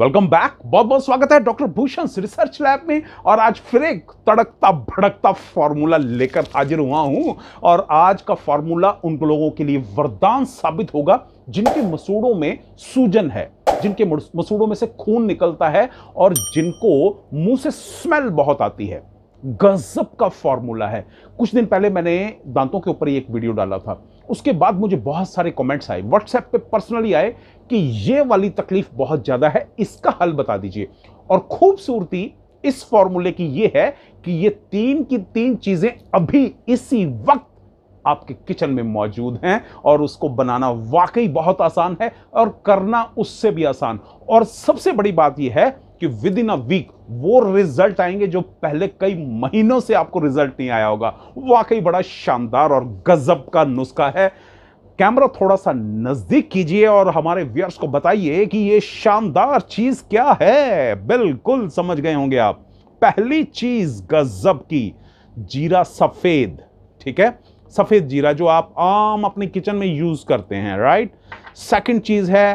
welcome back बहुत बहुत स्वागत है डॉक्टर भूषण रिसर्च लैब में और आज फिर एक तड़कता भड़कता फार्मूला लेकर हाजिर हुआ हूं और आज का फार्मूला उन लोगों के लिए वरदान साबित होगा जिनके मसूड़ों में सूजन है जिनके मसूड़ों में से खून निकलता है और जिनको मुंह से स्मेल बहुत आती है गजब का फॉर्मूला है कुछ दिन पहले मैंने दांतों के ऊपर एक वीडियो डाला था उसके बाद मुझे बहुत सारे कमेंट्स आए व्हाट्सएप पे पर्सनली आए कि ये वाली तकलीफ बहुत ज़्यादा है इसका हल बता दीजिए और खूबसूरती इस फॉर्मूले की ये है कि ये तीन की तीन चीज़ें अभी इसी वक्त आपके किचन में मौजूद हैं और उसको बनाना वाकई बहुत आसान है और करना उससे भी आसान और सबसे बड़ी बात यह है कि विद इन अ वीक वो रिजल्ट आएंगे जो पहले कई महीनों से आपको रिजल्ट नहीं आया होगा वाकई बड़ा शानदार और गजब का नुस्खा है कैमरा थोड़ा सा नजदीक कीजिए और हमारे व्यर्स को बताइए कि ये शानदार चीज क्या है बिल्कुल समझ गए होंगे आप पहली चीज गजब की जीरा सफेद ठीक है सफेद जीरा जो आप आम अपने किचन में यूज करते हैं राइट सेकंड चीज है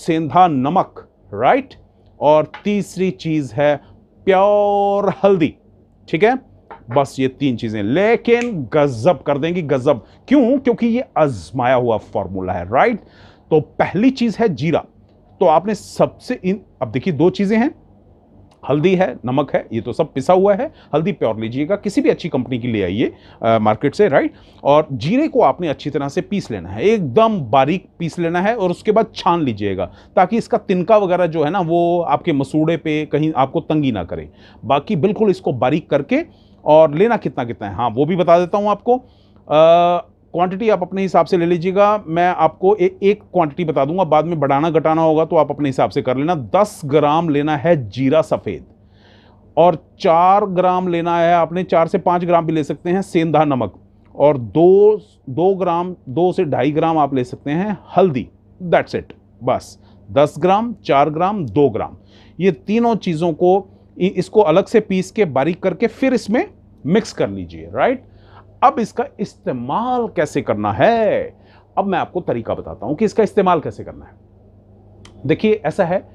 सेंधा नमक राइट और तीसरी चीज़ है प्योर हल्दी ठीक है बस ये तीन चीज़ें लेकिन गजब कर देंगी गजब क्यों क्योंकि ये आजमाया हुआ फॉर्मूला है राइट तो पहली चीज़ है जीरा तो आपने सबसे इन अब देखिए दो चीज़ें हैं हल्दी है नमक है ये तो सब पिसा हुआ है हल्दी प्योर लीजिएगा किसी भी अच्छी कंपनी की ले आइए मार्केट से राइट और जीरे को आपने अच्छी तरह से पीस लेना है एकदम बारीक पीस लेना है और उसके बाद छान लीजिएगा ताकि इसका तिनका वगैरह जो है ना वो आपके मसूड़े पे कहीं आपको तंगी ना करे बाकी बिल्कुल इसको बारीक करके और लेना कितना कितना है हाँ वो भी बता देता हूँ आपको क्वांटिटी आप अपने हिसाब से ले लीजिएगा मैं आपको ए, एक क्वांटिटी बता दूंगा बाद में बढ़ाना घटाना होगा तो आप अपने हिसाब से कर लेना दस ग्राम लेना है जीरा सफ़ेद और चार ग्राम लेना है आपने चार से पाँच ग्राम भी ले सकते हैं सेंधा नमक और दो दो ग्राम दो से ढाई ग्राम आप ले सकते हैं हल्दी दैट्स इट बस दस ग्राम चार ग्राम दो ग्राम ये तीनों चीज़ों को इसको अलग से पीस के बारीक करके फिर इसमें मिक्स कर लीजिए राइट अब इसका इस्तेमाल कैसे करना है अब मैं आपको तरीका बताता हूं कि इसका इस्तेमाल कैसे करना है देखिए ऐसा है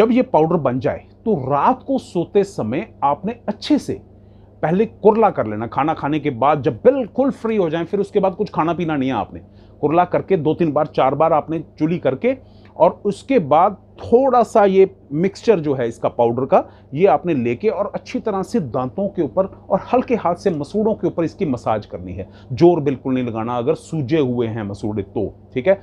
जब ये पाउडर बन जाए तो रात को सोते समय आपने अच्छे से पहले कुरला कर लेना खाना खाने के बाद जब बिल्कुल फ्री हो जाए फिर उसके बाद कुछ खाना पीना नहीं है आपने कुरला करके दो तीन बार चार बार आपने चुली करके और उसके बाद थोड़ा सा ये मिक्सचर जो है इसका पाउडर का ये आपने लेके और अच्छी तरह से दांतों के ऊपर और हल्के हाथ से मसूड़ों के ऊपर इसकी मसाज करनी है जोर बिल्कुल नहीं लगाना अगर सूजे हुए हैं मसूड़े तो ठीक है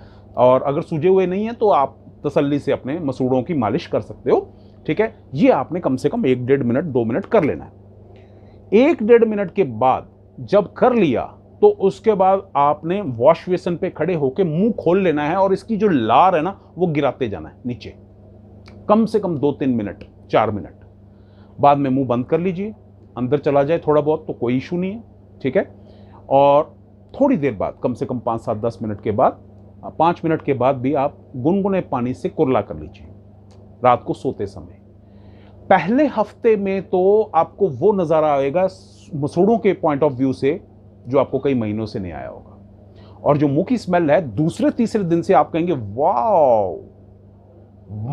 और अगर सूजे हुए नहीं हैं तो आप तसल्ली से अपने मसूड़ों की मालिश कर सकते हो ठीक है ये आपने कम से कम एक डेढ़ मिनट दो मिनट कर लेना है एक डेढ़ मिनट के बाद जब कर लिया तो उसके बाद आपने वॉश बेसन पे खड़े होकर मुंह खोल लेना है और इसकी जो लार है ना वो गिराते जाना है नीचे कम से कम दो तीन मिनट चार मिनट बाद में मुंह बंद कर लीजिए अंदर चला जाए थोड़ा बहुत तो कोई इशू नहीं है ठीक है और थोड़ी देर बाद कम से कम पाँच सात दस मिनट के बाद पाँच मिनट के बाद भी आप गुनगुने पानी से कुरला कर लीजिए रात को सोते समय पहले हफ्ते में तो आपको वो नज़ारा आएगा मसूड़ों के पॉइंट ऑफ व्यू से जो आपको कई महीनों से नहीं आया होगा और जो मुंह की स्मेल है दूसरे तीसरे दिन से आप कहेंगे वाओ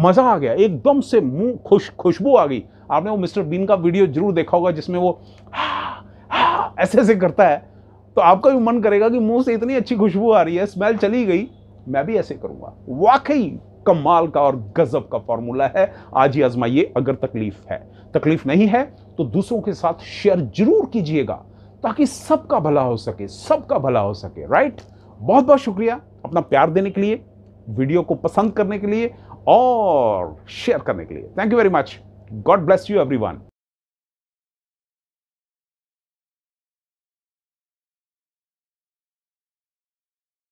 मजा आ गया एकदम से मुंह खुश खुशबू आ गई आपने वो मिस्टर बीन का वीडियो जरूर देखा होगा जिसमें वो ऐसे ऐसे करता है तो आपका भी मन करेगा कि मुंह से इतनी अच्छी खुशबू आ रही है स्मेल चली गई मैं भी ऐसे करूंगा वाकई कमाल का और गजब का फॉर्मूला है आज ही आजमाइए अगर तकलीफ है तकलीफ नहीं है तो दूसरों के साथ शेयर जरूर कीजिएगा ताकि सबका भला हो सके सबका भला हो सके राइट बहुत बहुत शुक्रिया अपना प्यार देने के लिए वीडियो को पसंद करने के लिए और शेयर करने के लिए thank you very much God bless you everyone